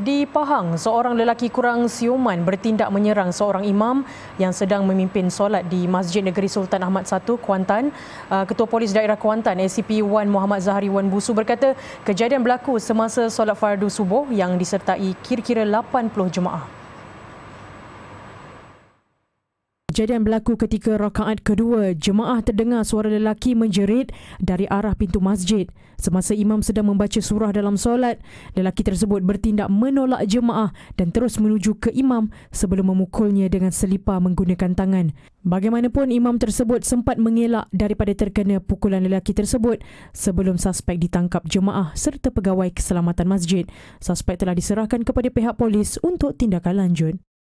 Di Pahang, seorang lelaki kurang siuman bertindak menyerang seorang imam yang sedang memimpin solat di Masjid Negeri Sultan Ahmad I, Kuantan. Uh, Ketua Polis Daerah Kuantan, ACP Wan Muhammad Zahari Wan Busu berkata, kejadian berlaku semasa solat fardu subuh yang disertai kira-kira 80 jemaah. Kejadian berlaku ketika rakaat kedua, jemaah terdengar suara lelaki menjerit dari arah pintu masjid. Semasa imam sedang membaca surah dalam solat, lelaki tersebut bertindak menolak jemaah dan terus menuju ke imam sebelum memukulnya dengan selipar menggunakan tangan. Bagaimanapun, imam tersebut sempat mengelak daripada terkena pukulan lelaki tersebut sebelum suspek ditangkap jemaah serta pegawai keselamatan masjid. Suspek telah diserahkan kepada pihak polis untuk tindakan lanjut.